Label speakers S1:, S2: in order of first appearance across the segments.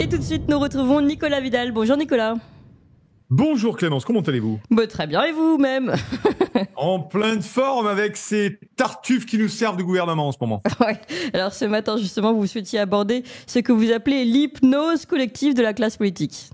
S1: Et tout de suite, nous retrouvons Nicolas Vidal. Bonjour Nicolas. Bonjour Clémence, comment allez-vous bah, Très bien, et vous-même
S2: En pleine forme avec ces tartuffes qui nous servent de gouvernement en ce moment.
S1: Alors ce matin, justement, vous souhaitiez aborder ce que vous appelez l'hypnose collective de la classe politique.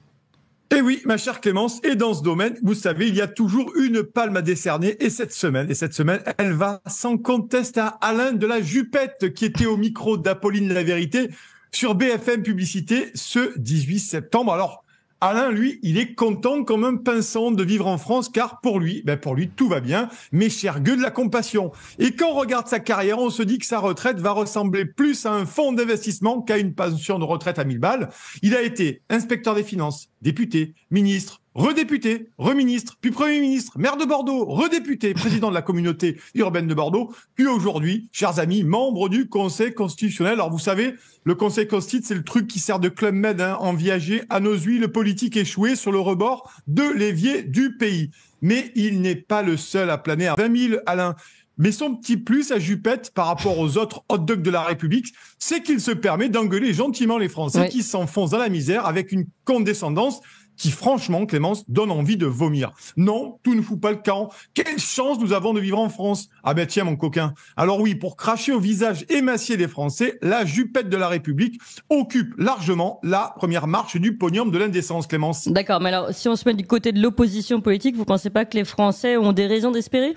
S2: Et eh oui, ma chère Clémence, et dans ce domaine, vous savez, il y a toujours une palme à décerner, et cette semaine, et cette semaine, elle va sans conteste à Alain de la Jupette, qui était au micro d'Apolline La Vérité sur BFM Publicité ce 18 septembre. Alors, Alain, lui, il est content comme un pinson de vivre en France, car pour lui, ben pour lui, tout va bien, mais cher gueux de la compassion. Et quand on regarde sa carrière, on se dit que sa retraite va ressembler plus à un fonds d'investissement qu'à une pension de retraite à 1000 balles. Il a été inspecteur des finances, député, ministre, redéputé, reministre, puis Premier ministre, maire de Bordeaux, redéputé, président de la communauté urbaine de Bordeaux, puis aujourd'hui, chers amis, membre du Conseil constitutionnel. Alors vous savez, le Conseil constitutionnel, c'est le truc qui sert de club med hein, en viager à nos huiles le politique échoué sur le rebord de l'évier du pays. Mais il n'est pas le seul à planer à 20 000, Alain. Mais son petit plus à Jupette par rapport aux autres hot dogs de la République, c'est qu'il se permet d'engueuler gentiment les Français qui s'enfoncent dans la misère avec une condescendance qui, franchement, Clémence, donne envie de vomir. Non, tout ne fout pas le camp. Quelle chance nous avons de vivre en France Ah ben tiens, mon coquin. Alors oui, pour cracher au visage émacié des Français, la jupette de la République occupe largement la première marche du podium de l'indécence,
S1: Clémence. D'accord, mais alors si on se met du côté de l'opposition politique, vous pensez pas que les Français ont des raisons d'espérer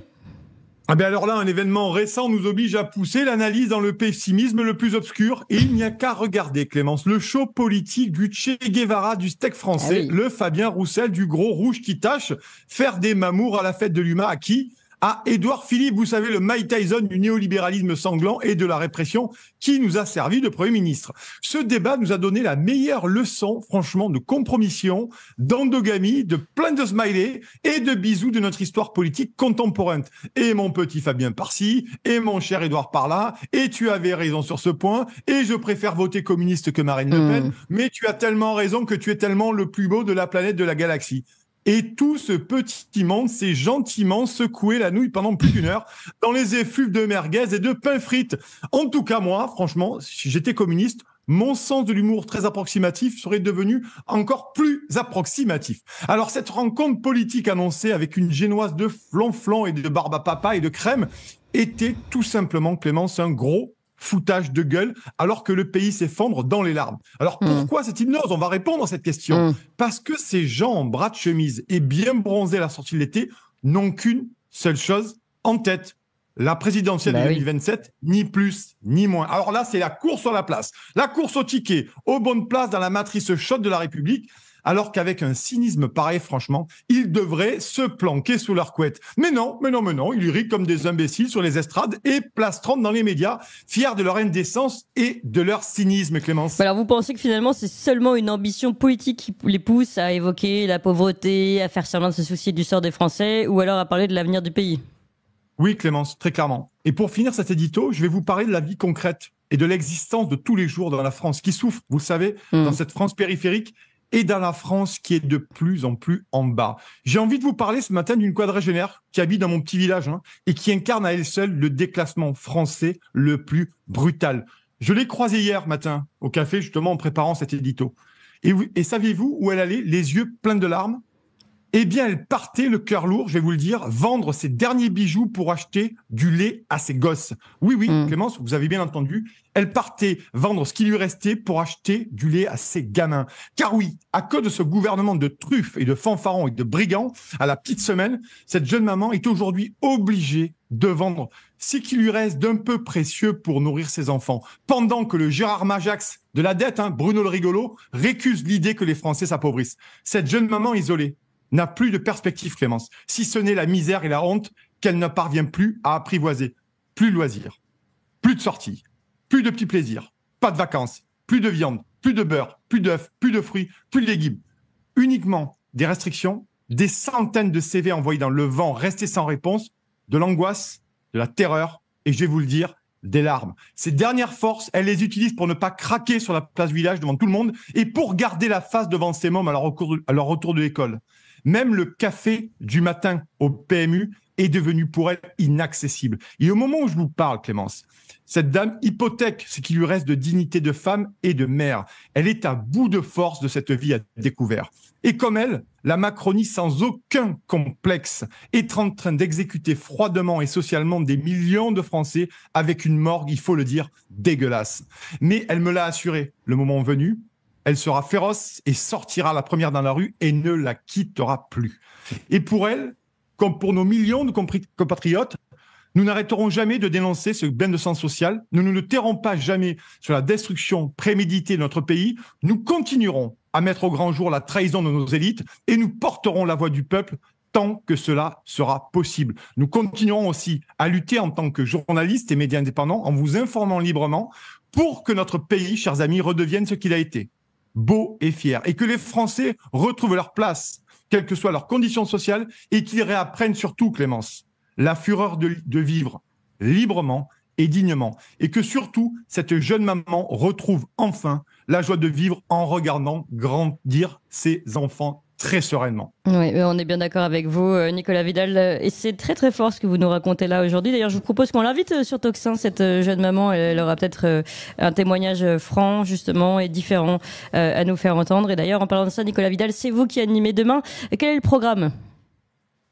S2: ah ben alors là, un événement récent nous oblige à pousser l'analyse dans le pessimisme le plus obscur. Et il n'y a qu'à regarder, Clémence, le show politique du Che Guevara du steak français, ah le Fabien Roussel du gros rouge qui tâche faire des mamours à la fête de l'humain à qui à Édouard Philippe, vous savez, le Mike Tyson du néolibéralisme sanglant et de la répression qui nous a servi de Premier ministre. Ce débat nous a donné la meilleure leçon, franchement, de compromission, d'endogamie, de plein de smileys et de bisous de notre histoire politique contemporaine. Et mon petit Fabien Parcy, et mon cher Édouard Parla, et tu avais raison sur ce point, et je préfère voter communiste que Marine Le Pen, hmm. mais tu as tellement raison que tu es tellement le plus beau de la planète de la galaxie. Et tout ce petit monde s'est gentiment secoué la nouille pendant plus d'une heure dans les effluves de merguez et de pain frites. En tout cas, moi, franchement, si j'étais communiste, mon sens de l'humour très approximatif serait devenu encore plus approximatif. Alors cette rencontre politique annoncée avec une génoise de flan-flan et de barbe à papa et de crème était tout simplement, Clémence, un gros foutage de gueule alors que le pays s'effondre dans les larmes. Alors hmm. pourquoi cette hypnose On va répondre à cette question. Hmm. Parce que ces gens en bras de chemise et bien bronzés à la sortie de l'été n'ont qu'une seule chose en tête. La présidentielle bah de 2027, ni plus, ni moins. Alors là, c'est la course sur la place, la course au ticket, aux bonnes places dans la matrice chaude de la République alors qu'avec un cynisme pareil, franchement, ils devraient se planquer sous leur couette. Mais non, mais non, mais non, ils rient comme des imbéciles sur les estrades et plastrant dans les médias, fiers de leur indécence et de leur cynisme, Clémence.
S1: Bah alors vous pensez que finalement c'est seulement une ambition politique qui les pousse à évoquer la pauvreté, à faire semblant de se soucier du sort des Français ou alors à parler de l'avenir du pays
S2: oui, Clémence, très clairement. Et pour finir cet édito, je vais vous parler de la vie concrète et de l'existence de tous les jours dans la France qui souffre, vous le savez, hmm. dans cette France périphérique et dans la France qui est de plus en plus en bas. J'ai envie de vous parler ce matin d'une quadragénaire qui habite dans mon petit village hein, et qui incarne à elle seule le déclassement français le plus brutal. Je l'ai croisée hier matin au café justement en préparant cet édito. Et, et savez vous où elle allait les yeux pleins de larmes eh bien, elle partait le cœur lourd, je vais vous le dire, vendre ses derniers bijoux pour acheter du lait à ses gosses. Oui, oui, mm. Clémence, vous avez bien entendu, elle partait vendre ce qui lui restait pour acheter du lait à ses gamins. Car oui, à cause de ce gouvernement de truffes et de fanfarons et de brigands, à la petite semaine, cette jeune maman est aujourd'hui obligée de vendre ce qui lui reste d'un peu précieux pour nourrir ses enfants. Pendant que le Gérard Majax de la dette, hein, Bruno le rigolo, récuse l'idée que les Français s'appauvrissent. Cette jeune maman isolée, n'a plus de perspective, Clémence, si ce n'est la misère et la honte qu'elle ne parvient plus à apprivoiser. Plus de loisirs, plus de sorties, plus de petits plaisirs, pas de vacances, plus de viande, plus de beurre, plus d'œufs, plus de fruits, plus de légumes. Uniquement des restrictions, des centaines de CV envoyés dans le vent, restés sans réponse, de l'angoisse, de la terreur, et je vais vous le dire, des larmes. Ces dernières forces, elle les utilise pour ne pas craquer sur la place village devant tout le monde et pour garder la face devant ses membres à leur retour de l'école. Même le café du matin au PMU est devenu pour elle inaccessible. Et au moment où je vous parle, Clémence, cette dame hypothèque ce qui lui reste de dignité de femme et de mère. Elle est à bout de force de cette vie à découvert. Et comme elle, la Macronie, sans aucun complexe, est en train d'exécuter froidement et socialement des millions de Français avec une morgue, il faut le dire, dégueulasse. Mais elle me l'a assuré, le moment venu, elle sera féroce et sortira la première dans la rue et ne la quittera plus. Et pour elle, comme pour nos millions de compatriotes, nous n'arrêterons jamais de dénoncer ce bain de sang social. Nous ne nous tairons pas jamais sur la destruction préméditée de notre pays. Nous continuerons à mettre au grand jour la trahison de nos élites et nous porterons la voix du peuple tant que cela sera possible. Nous continuerons aussi à lutter en tant que journalistes et médias indépendants en vous informant librement pour que notre pays, chers amis, redevienne ce qu'il a été. Beau et fier, et que les Français retrouvent leur place, quelles que soient leurs conditions sociales, et qu'ils réapprennent surtout, Clémence, la fureur de, de vivre librement et dignement, et que surtout cette jeune maman retrouve enfin la joie de vivre en regardant grandir ses enfants très sereinement.
S1: Oui, on est bien d'accord avec vous, euh, Nicolas Vidal. Euh, et c'est très très fort ce que vous nous racontez là aujourd'hui. D'ailleurs, je vous propose qu'on l'invite euh, sur Toxin, cette jeune maman. Elle aura peut-être un témoignage franc, justement, et différent à nous faire entendre. Et d'ailleurs, en parlant de ça, Nicolas Vidal, c'est vous qui animez demain. Quel est le programme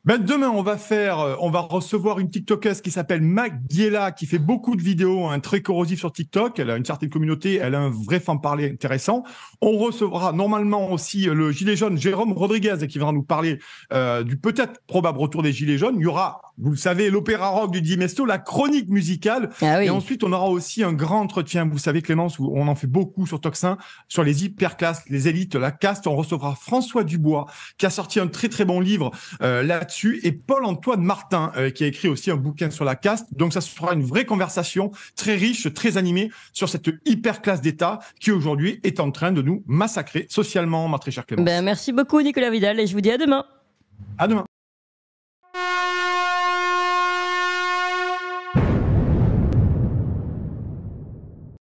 S2: ben demain, on va faire, euh, on va recevoir une TikTokeuse qui s'appelle Magdiela, qui fait beaucoup de vidéos, un hein, très corrosif sur TikTok. Elle a une certaine communauté, elle a un vrai fan-parler intéressant. On recevra normalement aussi euh, le gilet jaune Jérôme Rodriguez, qui viendra nous parler euh, du peut-être probable retour des gilets jaunes. Il y aura, vous le savez, l'opéra rock du Dimesto, la chronique musicale. Ah Et ensuite, on aura aussi un grand entretien. Vous savez, Clémence, on en fait beaucoup sur Toxin, sur les hyperclasses, les élites, la caste. On recevra François Dubois, qui a sorti un très très bon livre là et Paul-Antoine Martin, euh, qui a écrit aussi un bouquin sur la caste. Donc, ça sera une vraie conversation très riche, très animée sur cette hyper classe d'État qui aujourd'hui est en train de nous massacrer socialement, ma très chère Clémence.
S1: Ben, merci beaucoup, Nicolas Vidal, et je vous dis à demain. À demain.